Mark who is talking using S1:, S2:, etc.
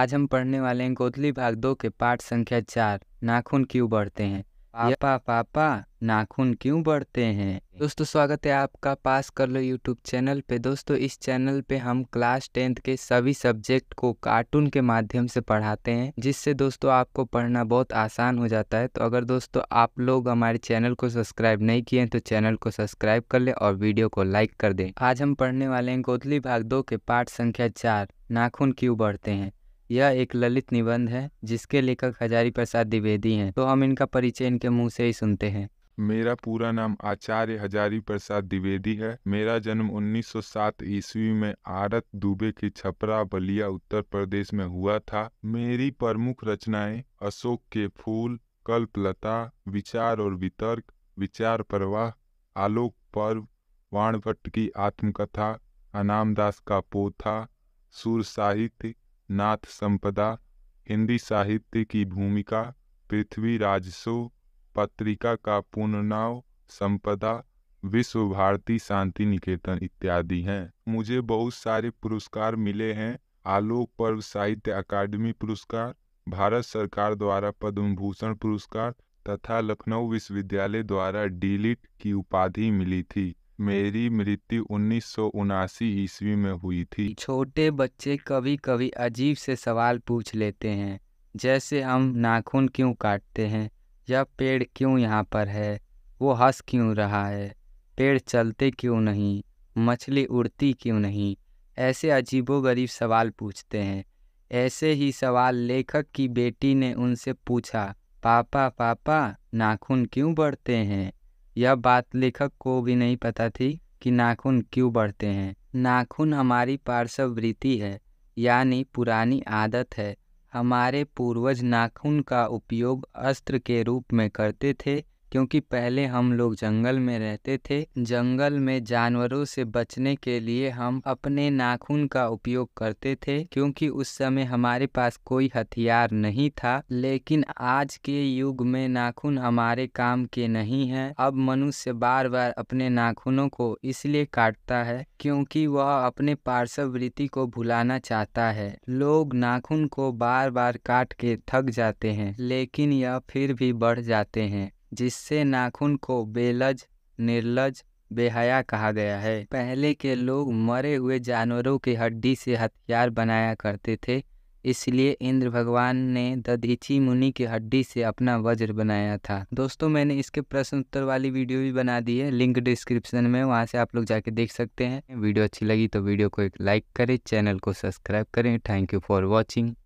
S1: आज हम पढ़ने वाले हैं गोदली भाग दो के पाठ संख्या चार नाखून क्यों बढ़ते हैं पापा पापा नाखून क्यों बढ़ते हैं दोस्तों स्वागत है आपका पास कर लो यूट्यूब चैनल पे दोस्तों इस चैनल पे हम क्लास टेंथ के सभी सब्जेक्ट को कार्टून के माध्यम से पढ़ाते हैं जिससे दोस्तों आपको पढ़ना बहुत आसान हो जाता है तो अगर दोस्तों आप लोग हमारे चैनल को सब्सक्राइब नहीं किए तो चैनल को सब्सक्राइब कर ले और वीडियो को लाइक कर दे आज हम पढ़ने वाले हैं गोदली भाग दो के पाठ संख्या चार नाखून क्यों बढ़ते हैं यह एक ललित निबंध है जिसके लेखक हजारी प्रसाद द्विवेदी हैं तो हम इनका परिचय इनके मुंह से ही सुनते हैं
S2: मेरा पूरा नाम आचार्य हजारी प्रसाद द्विवेदी है मेरा जन्म 1907 ईस्वी में आरत दुबे के छपरा बलिया उत्तर प्रदेश में हुआ था मेरी प्रमुख रचनाएं अशोक के फूल कल्पलता विचार और वितर्क विचार प्रवाह आलोक पर्व वाणभट्ट की आत्मकथा अनामदास का पोथा सुर साहित्य नाथ संपदा हिंदी साहित्य की भूमिका पृथ्वी राजसो पत्रिका का पुनर्नाव संपदा विश्व भारती शांति निकेतन इत्यादि हैं मुझे बहुत सारे पुरस्कार मिले हैं आलोक पर्व साहित्य अकादमी पुरस्कार भारत सरकार द्वारा पद्म भूषण पुरस्कार तथा लखनऊ विश्वविद्यालय द्वारा डीलिट की उपाधि मिली थी मेरी मृत्यु उन्नीस सौ उनासी ईस्वी में हुई थी छोटे बच्चे कभी कभी अजीब से
S1: सवाल पूछ लेते हैं जैसे हम नाखून क्यों काटते हैं या पेड़ क्यों यहाँ पर है वो हंस क्यों रहा है पेड़ चलते क्यों नहीं मछली उड़ती क्यों नहीं ऐसे अजीबो गरीब सवाल पूछते हैं ऐसे ही सवाल लेखक की बेटी ने उनसे पूछा पापा पापा नाखून क्यों बढ़ते हैं यह बात लेखक को भी नहीं पता थी कि नाखून क्यों बढ़ते हैं नाखून हमारी पार्श्ववृत्ति है यानी पुरानी आदत है हमारे पूर्वज नाखून का उपयोग अस्त्र के रूप में करते थे क्योंकि पहले हम लोग जंगल में रहते थे जंगल में जानवरों से बचने के लिए हम अपने नाखून का उपयोग करते थे क्योंकि उस समय हमारे पास कोई हथियार नहीं था लेकिन आज के युग में नाखून हमारे काम के नहीं है अब मनुष्य बार बार अपने नाखूनों को इसलिए काटता है क्योंकि वह अपने पार्श्व वृत्ति को भुलाना चाहता है लोग नाखून को बार बार काट के थक जाते हैं लेकिन यह फिर भी बढ़ जाते हैं जिससे नाखून को बेलज निर्लज बेहया कहा गया है पहले के लोग मरे हुए जानवरों के हड्डी से हथियार बनाया करते थे इसलिए इंद्र भगवान ने दधीची मुनि के हड्डी से अपना वज्र बनाया था दोस्तों मैंने इसके प्रश्न उत्तर वाली वीडियो भी बना दी है लिंक डिस्क्रिप्शन में वहाँ से आप लोग जाके देख सकते हैं वीडियो अच्छी लगी तो वीडियो को एक लाइक करें चैनल को सब्सक्राइब करें थैंक यू फॉर वॉचिंग